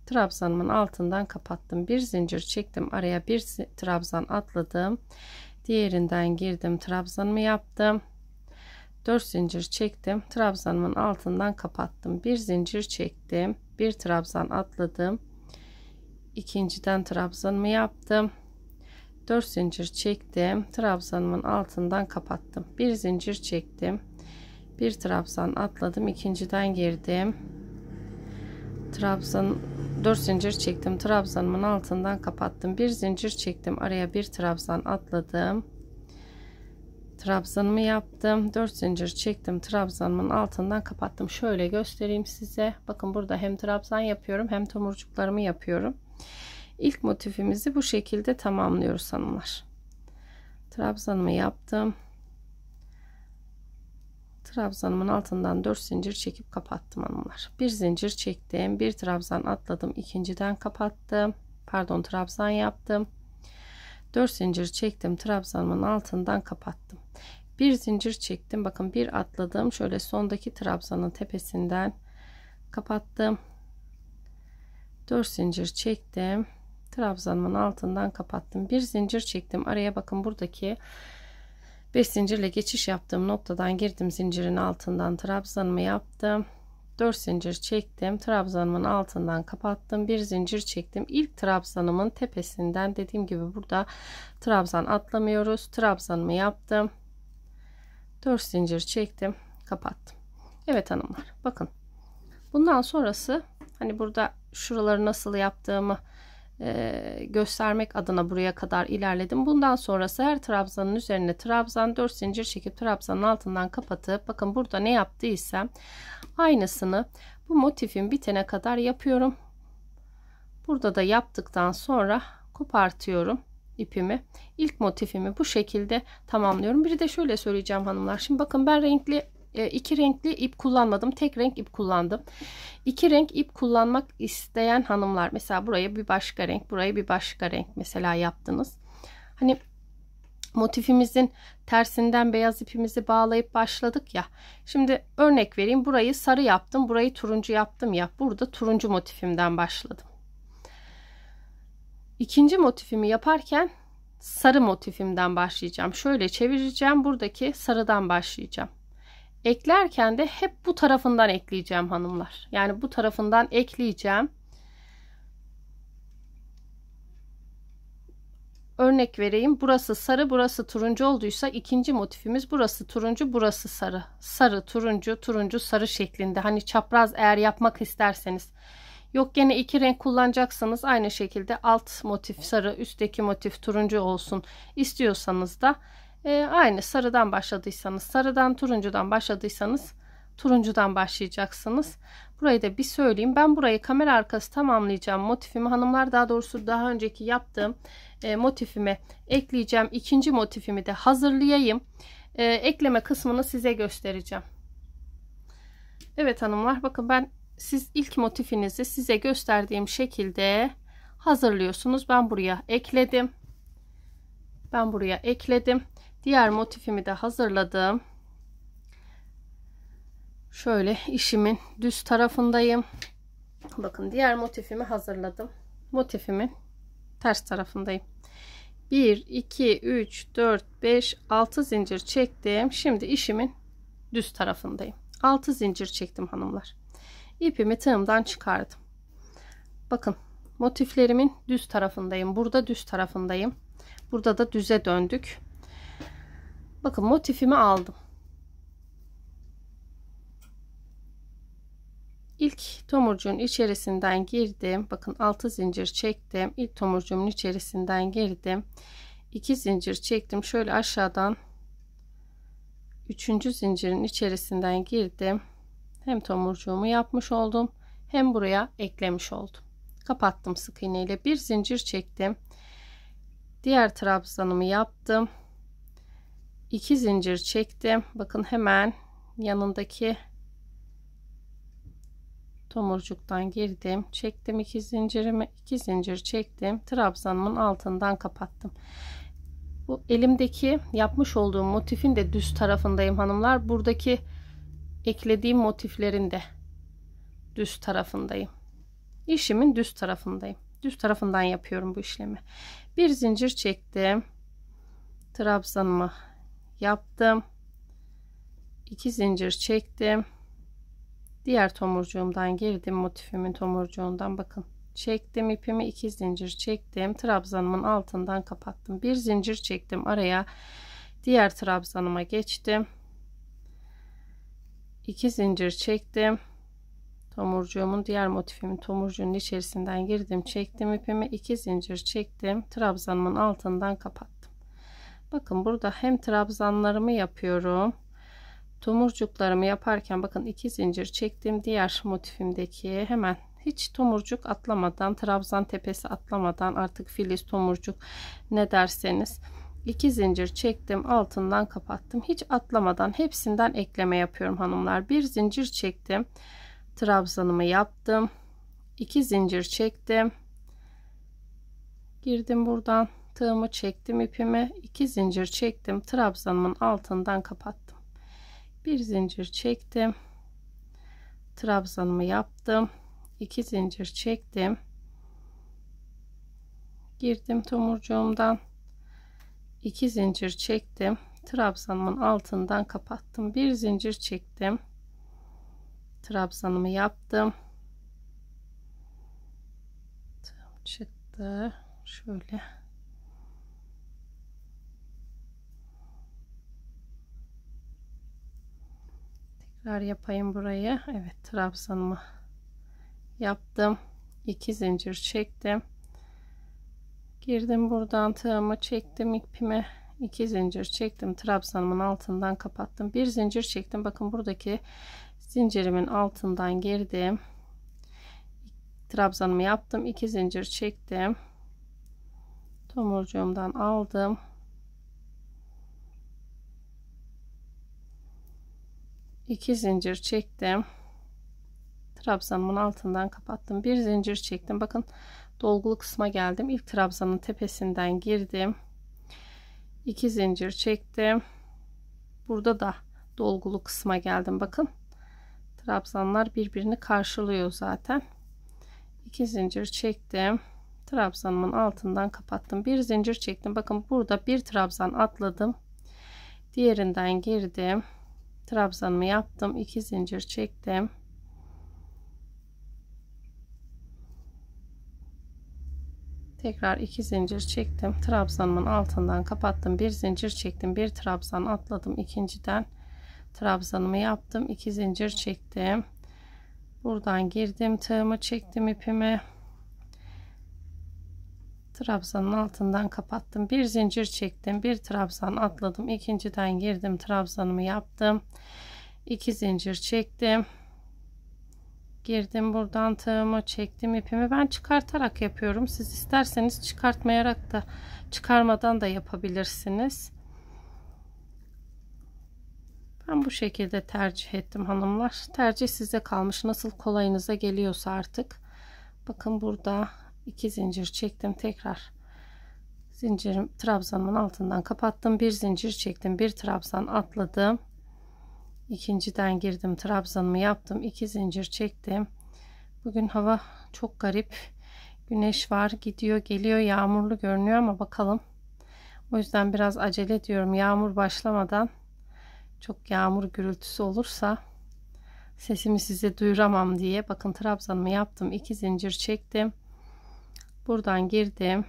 Trabzanımın altından kapattım. Bir zincir çektim. Araya bir trabzan atladım. Diğerinden girdim. Trabzanımı yaptım. 4 zincir çektim trabzanımın altından kapattım bir zincir çektim bir trabzan atladım ikinciden trabzanımı yaptım 4 zincir çektim trabzanımın altından kapattım bir zincir çektim bir trabzan atladım ikinciden girdim trabzan 4 zincir çektim trabzanımın altından kapattım bir zincir çektim araya bir trabzan atladım trabzanımı yaptım 4 zincir çektim trabzanımın altından kapattım şöyle göstereyim size bakın burada hem trabzan yapıyorum hem tomurcuklarımı yapıyorum İlk motifimizi bu şekilde tamamlıyoruz hanımlar trabzanımı yaptım trabzanımın altından 4 zincir çekip kapattım hanımlar bir zincir çektim bir trabzan atladım ikinciden kapattım pardon trabzan yaptım 4 zincir çektim trabzanımın altından kapattım bir zincir çektim bakın bir atladım şöyle sondaki trabzanın tepesinden kapattım 4 zincir çektim trabzanımın altından kapattım bir zincir çektim araya bakın buradaki 5 zincirle geçiş yaptığım noktadan girdim zincirin altından trabzanımı yaptım 4 zincir çektim trabzanımın altından kapattım bir zincir çektim ilk trabzanımın tepesinden dediğim gibi burada trabzan atlamıyoruz trabzanımı yaptım 4 zincir çektim kapattım Evet hanımlar bakın bundan sonrası hani burada şuraları nasıl yaptığımı e, göstermek adına buraya kadar ilerledim. Bundan sonrası her trabzanın üzerine trabzan 4 zincir çekip trabzanın altından kapatıp bakın burada ne yaptıysam aynısını bu motifin bitene kadar yapıyorum. Burada da yaptıktan sonra kopartıyorum ipimi ilk motifimi bu şekilde tamamlıyorum bir de şöyle söyleyeceğim hanımlar şimdi bakın ben renkli e, iki renkli ip kullanmadım tek renk ip kullandım iki renk ip kullanmak isteyen hanımlar mesela buraya bir başka renk buraya bir başka renk mesela yaptınız hani motifimizin tersinden beyaz ipimizi bağlayıp başladık ya şimdi örnek vereyim burayı sarı yaptım burayı turuncu yaptım ya burada turuncu motifimden başladım İkinci motifimi yaparken sarı motifimden başlayacağım. Şöyle çevireceğim. Buradaki sarıdan başlayacağım. Eklerken de hep bu tarafından ekleyeceğim hanımlar. Yani bu tarafından ekleyeceğim. Örnek vereyim. Burası sarı, burası turuncu olduysa ikinci motifimiz burası turuncu, burası sarı. Sarı, turuncu, turuncu, sarı şeklinde. Hani çapraz eğer yapmak isterseniz. Yok gene iki renk kullanacaksanız aynı şekilde alt motif sarı üstteki motif turuncu olsun istiyorsanız da e, aynı sarıdan başladıysanız sarıdan turuncudan başladıysanız turuncudan başlayacaksınız. Burayı da bir söyleyeyim. Ben burayı kamera arkası tamamlayacağım. Motifimi hanımlar daha doğrusu daha önceki yaptığım e, motifime ekleyeceğim. ikinci motifimi de hazırlayayım. E, ekleme kısmını size göstereceğim. Evet hanımlar bakın ben siz ilk motifinizi size gösterdiğim şekilde hazırlıyorsunuz. Ben buraya ekledim. Ben buraya ekledim. Diğer motifimi de hazırladım. Şöyle işimin düz tarafındayım. Bakın diğer motifimi hazırladım. Motifimin ters tarafındayım. 1, 2, 3, 4, 5, 6 zincir çektim. Şimdi işimin düz tarafındayım. 6 zincir çektim hanımlar ipimi tığımdan çıkardım. Bakın motiflerimin düz tarafındayım. Burada düz tarafındayım. Burada da düze döndük. Bakın motifimi aldım. İlk tomurcuğun içerisinden girdim bakın 6 zincir çektim İlk tomurcuğumun içerisinden girdim 2 zincir çektim şöyle aşağıdan 3. zincirin içerisinden girdim hem tomurcuğumu yapmış oldum hem buraya eklemiş oldum kapattım sık iğneyle, bir zincir çektim diğer trabzanımı yaptım iki zincir çektim bakın hemen yanındaki tomurcuktan girdim çektim iki zincirimi iki zincir çektim trabzanımın altından kapattım bu elimdeki yapmış olduğum motifin de düz tarafındayım hanımlar buradaki eklediğim motiflerin de düz tarafındayım. İşimin düz tarafındayım. Düz tarafından yapıyorum bu işlemi. Bir zincir çektim. Trabzanımı yaptım. 2 zincir çektim. Diğer tomurcuğumdan girdim. Motifimin tomurcuğundan bakın. Çektim ipimi iki zincir çektim. Trabzanımın altından kapattım. Bir zincir çektim araya. Diğer trabzanıma geçtim. 2 zincir çektim tomurcuğumun diğer motifimin tomurcuğunun içerisinden girdim çektim ipimi iki zincir çektim trabzanımın altından kapattım bakın burada hem trabzanlarımı yapıyorum tomurcuklarımı yaparken bakın iki zincir çektim diğer motifimdeki hemen hiç tomurcuk atlamadan trabzan tepesi atlamadan artık filiz tomurcuk ne derseniz 2 zincir çektim altından kapattım hiç atlamadan hepsinden ekleme yapıyorum hanımlar bir zincir çektim trabzanımı yaptım 2 zincir çektim girdim buradan tığımı çektim ipimi 2 zincir çektim trabzanımın altından kapattım bir zincir çektim trabzanımı yaptım 2 zincir çektim girdim tomurcuğumdan 2 zincir çektim trabzanımın altından kapattım bir zincir çektim trabzanımı yaptım Tam çıktı şöyle tekrar yapayım burayı Evet trabzanımı yaptım 2 zincir çektim girdim buradan tığımı çektim ipime iki zincir çektim trabzanımın altından kapattım bir zincir çektim bakın buradaki zincirimin altından girdim trabzanımı yaptım iki zincir çektim tomurcuğumdan aldım iki zincir çektim trabzanımın altından kapattım bir zincir çektim bakın dolgulu kısma geldim. İlk trabzanın tepesinden girdim. 2 zincir çektim. Burada da dolgulu kısma geldim. Bakın trabzanlar birbirini karşılıyor zaten. İki zincir çektim. Trabzanımın altından kapattım. Bir zincir çektim. Bakın burada bir trabzan atladım. Diğerinden girdim. Trabzanımı yaptım. 2 zincir çektim tekrar iki zincir çektim trabzanımın altından kapattım bir zincir çektim bir trabzan atladım ikinciden trabzanımı yaptım iki zincir çektim buradan girdim tığımı çektim ipimi trabzanın altından kapattım bir zincir çektim bir trabzan atladım ikinciden girdim trabzanımı yaptım iki zincir çektim girdim buradan tığımı çektim ipimi ben çıkartarak yapıyorum siz isterseniz çıkartmayarak da çıkarmadan da yapabilirsiniz ben bu şekilde tercih ettim hanımlar tercih size kalmış nasıl kolayınıza geliyorsa artık bakın burada iki zincir çektim tekrar zincirim trabzanımın altından kapattım bir zincir çektim bir trabzan atladım ikinciden girdim trabzanımı yaptım iki zincir çektim bugün hava çok garip güneş var gidiyor geliyor yağmurlu görünüyor ama bakalım o yüzden biraz acele ediyorum yağmur başlamadan çok yağmur gürültüsü olursa sesimi size duyuramam diye bakın trabzanımı yaptım iki zincir çektim buradan girdim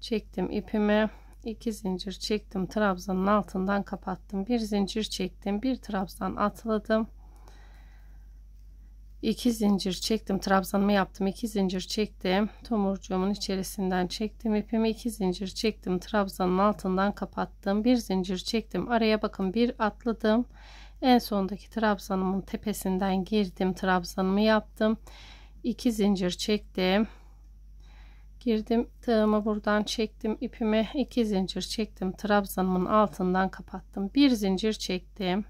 çektim ipimi 2 zincir çektim trabzanın altından kapattım bir zincir çektim bir trabzan atladım 2 zincir çektim trabzanımı yaptım 2 zincir çektim tomurcuğumun içerisinden çektim ipimi 2 zincir çektim trabzanın altından kapattım bir zincir çektim araya bakın bir atladım en sondaki trabzanımın tepesinden girdim trabzanımı yaptım 2 zincir çektim girdim tığımı buradan çektim ipime iki zincir çektim trabzanımın altından kapattım bir zincir çektim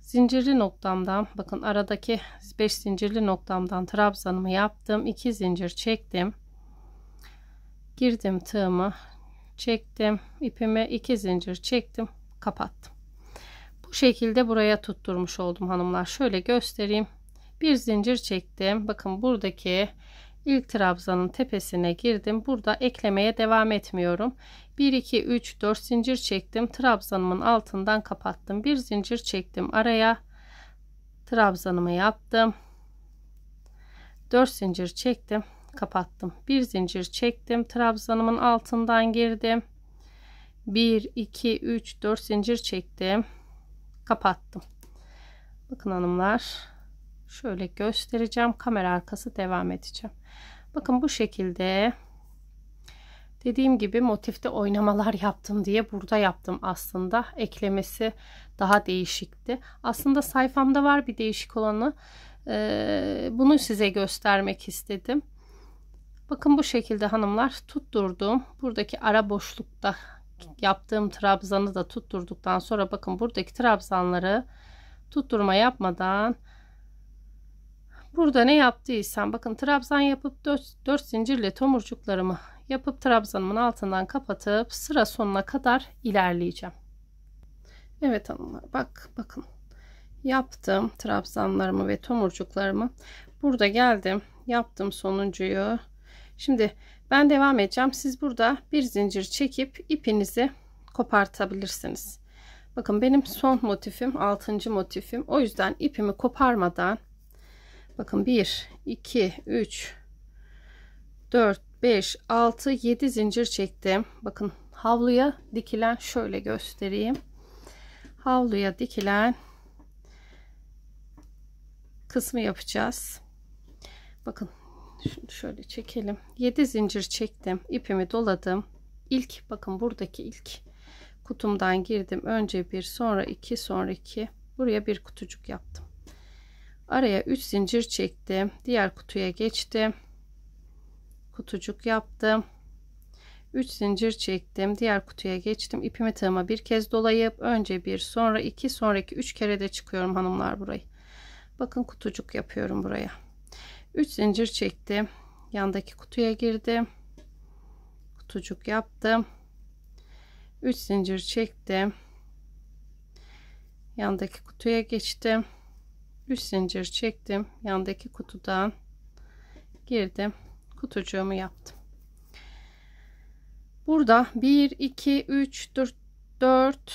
zincirli noktamdan bakın aradaki 5 zincirli noktamdan trabzanımı yaptım iki zincir çektim girdim tığımı çektim ipime iki zincir çektim kapattım bu şekilde buraya tutturmuş oldum hanımlar şöyle göstereyim bir zincir çektim bakın buradaki İlk trabzanın tepesine girdim. Burada eklemeye devam etmiyorum. 1 2 3 4 zincir çektim. Trabzanımın altından kapattım. Bir zincir çektim araya. Trabzanımı yaptım. 4 zincir çektim, kapattım. Bir zincir çektim. Trabzanımın altından girdim. 1 2 3 4 zincir çektim. Kapattım. Bakın hanımlar, şöyle göstereceğim. Kamera arkası devam edeceğim. Bakın bu şekilde dediğim gibi motifte oynamalar yaptım diye burada yaptım aslında eklemesi daha değişikti. Aslında sayfamda var bir değişik olanı ee, bunu size göstermek istedim. Bakın bu şekilde hanımlar tutturdum. Buradaki ara boşlukta yaptığım trabzanı da tutturduktan sonra bakın buradaki trabzanları tutturma yapmadan Burada ne yaptıysam bakın trabzan yapıp 4, 4 zincirle tomurcuklarımı yapıp trabzanımın altından kapatıp sıra sonuna kadar ilerleyeceğim. Evet hanımlar bak bakın yaptım trabzanlarımı ve tomurcuklarımı. Burada geldim yaptım sonuncuyu. Şimdi ben devam edeceğim. Siz burada bir zincir çekip ipinizi kopartabilirsiniz. Bakın benim son motifim 6. motifim. O yüzden ipimi koparmadan Bakın 1, 2, 3, 4, 5, 6, 7 zincir çektim. Bakın havluya dikilen şöyle göstereyim. Havluya dikilen kısmı yapacağız. Bakın şunu şöyle çekelim. 7 zincir çektim. ipimi doladım. İlk bakın buradaki ilk kutumdan girdim. Önce bir sonra iki sonra iki. Buraya bir kutucuk yaptım araya 3 zincir çektim diğer kutuya geçtim kutucuk yaptım 3 zincir çektim diğer kutuya geçtim ipimi tığıma bir kez dolayıp önce bir sonra iki sonraki üç kere de çıkıyorum hanımlar burayı bakın kutucuk yapıyorum buraya 3 zincir çektim yandaki kutuya girdim kutucuk yaptım 3 zincir çektim yandaki kutuya geçtim 3 zincir çektim yandaki kutudan girdim kutucuğumu yaptım burada 1 2 3 4 4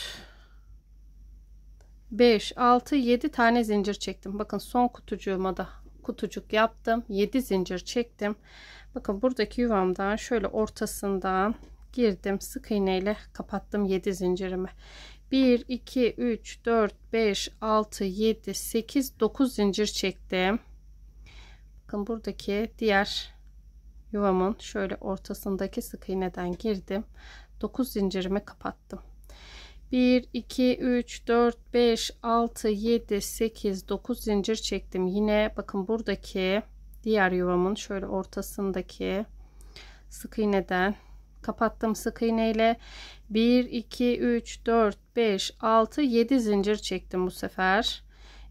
5 6 7 tane zincir çektim bakın son kutucuğuma da kutucuk yaptım 7 zincir çektim bakın buradaki yuvamdan şöyle ortasından girdim sık iğneyle kapattım 7 zincirimi 1 2 3 4 5 6 7 8 9 zincir çektim bakın buradaki diğer yuvamın şöyle ortasındaki sık iğneden girdim 9 zincirimi kapattım 1 2 3 4 5 6 7 8 9 zincir çektim yine bakın buradaki diğer yuvamın şöyle ortasındaki sık iğneden kapattım sık iğneyle ile 1 2 3 4 5 6 7 zincir çektim bu sefer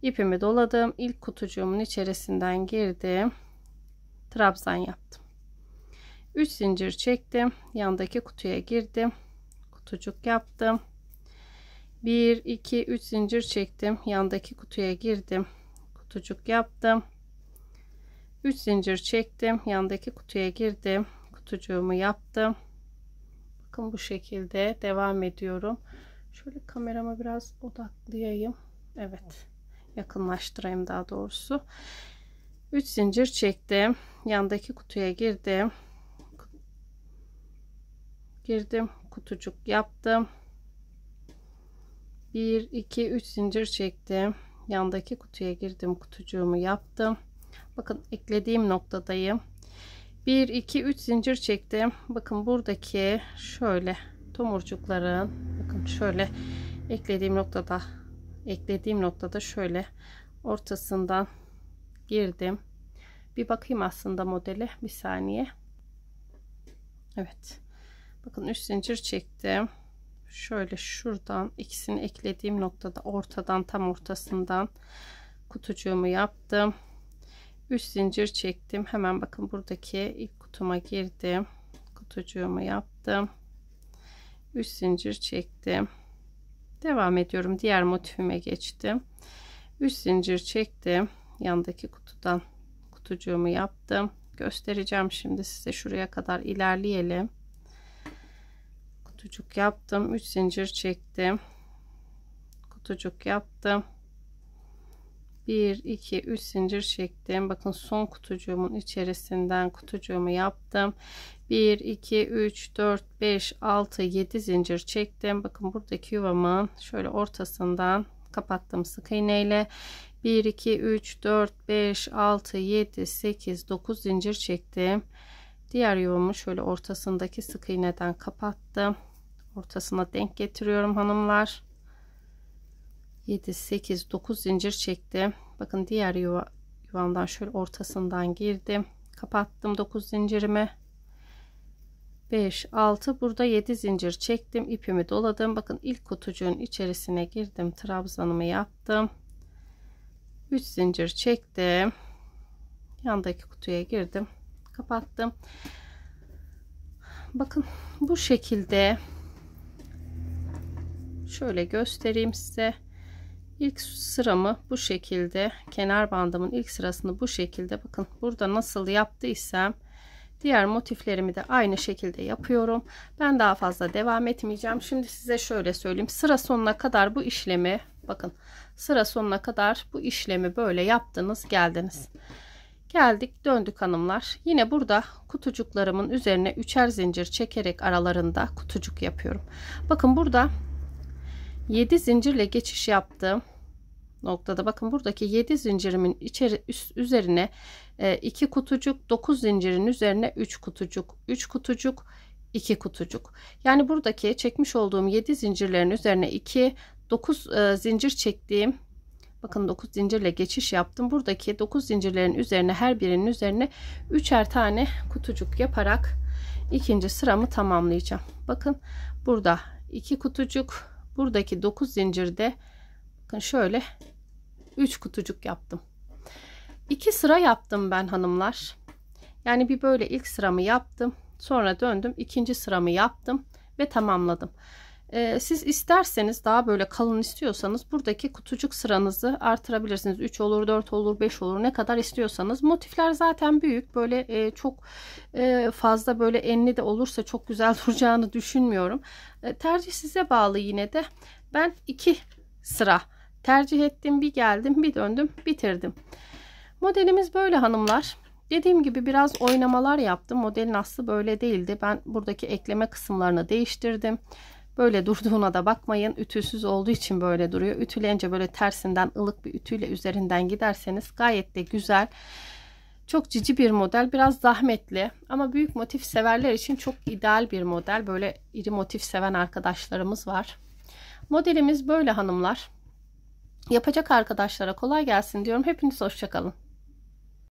ipimi doladım ilk kutucuğumun içerisinden girdim trabzan yaptım 3 zincir çektim yandaki kutuya girdim kutucuk yaptım 1 2 3 zincir çektim yandaki kutuya girdim kutucuk yaptım 3 zincir çektim yandaki kutuya girdim kutucuğumu yaptım Bakın bu şekilde devam ediyorum. Şöyle kamerama biraz odaklayayım. Evet. Yakınlaştırayım daha doğrusu. 3 zincir çektim. Yandaki kutuya girdim. Girdim. Kutucuk yaptım. 1 2 3 zincir çektim. Yandaki kutuya girdim. Kutucuğumu yaptım. Bakın eklediğim noktadayım. 1 2 3 zincir çektim bakın buradaki şöyle tomurcukların bakın şöyle eklediğim noktada eklediğim noktada şöyle ortasından girdim bir bakayım aslında modeli bir saniye Evet bakın 3 zincir çektim şöyle şuradan ikisini eklediğim noktada ortadan tam ortasından kutucuğumu yaptım 3 zincir çektim hemen bakın buradaki ilk kutuma girdim kutucuğumu yaptım 3 zincir çektim devam ediyorum diğer motifime geçtim 3 zincir çektim yandaki kutudan kutucuğumu yaptım göstereceğim şimdi size şuraya kadar ilerleyelim kutucuk yaptım 3 zincir çektim kutucuk yaptım 1 2 3 zincir çektim bakın son kutucuğumun içerisinden kutucuğumu yaptım 1 2 3 4 5 6 7 zincir çektim bakın buradaki yuvamın şöyle ortasından kapattım sık iğneyle. 1 2 3 4 5 6 7 8 9 zincir çektim diğer yuvamı şöyle ortasındaki sık iğneden kapattım ortasına denk getiriyorum hanımlar 7 8 9 zincir çekti. bakın diğer yuva, yuvamdan şöyle ortasından girdim kapattım 9 zincirimi 5 6 burada 7 zincir çektim ipimi doladım bakın ilk kutucuğun içerisine girdim trabzanımı yaptım 3 zincir çektim yandaki kutuya girdim kapattım bakın bu şekilde şöyle göstereyim size ilk sıramı bu şekilde kenar bandımın ilk sırasını bu şekilde bakın burada nasıl yaptıysam diğer motiflerimi de aynı şekilde yapıyorum ben daha fazla devam etmeyeceğim şimdi size şöyle söyleyeyim sıra sonuna kadar bu işlemi bakın sıra sonuna kadar bu işlemi böyle yaptınız geldiniz geldik döndük hanımlar yine burada kutucuklarımın üzerine üçer zincir çekerek aralarında kutucuk yapıyorum bakın burada 7 zincirle geçiş yaptım noktada bakın buradaki 7 zincirimin içeri üst, üzerine 2 e, kutucuk 9 zincirin üzerine 3 kutucuk 3 kutucuk 2 kutucuk yani buradaki çekmiş olduğum 7 zincirlerin üzerine 2 9 e, zincir çektiğim bakın 9 zincirle geçiş yaptım buradaki 9 zincirlerin üzerine her birinin üzerine üçer tane kutucuk yaparak ikinci sıramı tamamlayacağım bakın burada 2 kutucuk buradaki 9 zincirde bakın şöyle 3 kutucuk yaptım. 2 sıra yaptım ben hanımlar. Yani bir böyle ilk sıramı yaptım. Sonra döndüm ikinci sıramı yaptım ve tamamladım. Ee, siz isterseniz daha böyle kalın istiyorsanız buradaki kutucuk sıranızı artırabilirsiniz. 3 olur, 4 olur, 5 olur ne kadar istiyorsanız. Motifler zaten büyük. Böyle e, çok e, fazla böyle enli de olursa çok güzel duracağını düşünmüyorum. E, tercih size bağlı yine de. Ben 2 sıra tercih ettim. Bir geldim, bir döndüm, bitirdim. Modelimiz böyle hanımlar. Dediğim gibi biraz oynamalar yaptım. Modelin aslı böyle değildi. Ben buradaki ekleme kısımlarını değiştirdim. Böyle durduğuna da bakmayın. Ütüsüz olduğu için böyle duruyor. Ütülenince böyle tersinden ılık bir ütüyle üzerinden giderseniz gayet de güzel. Çok cici bir model. Biraz zahmetli ama büyük motif severler için çok ideal bir model. Böyle iri motif seven arkadaşlarımız var. Modelimiz böyle hanımlar. Yapacak arkadaşlara kolay gelsin diyorum. Hepiniz hoşçakalın.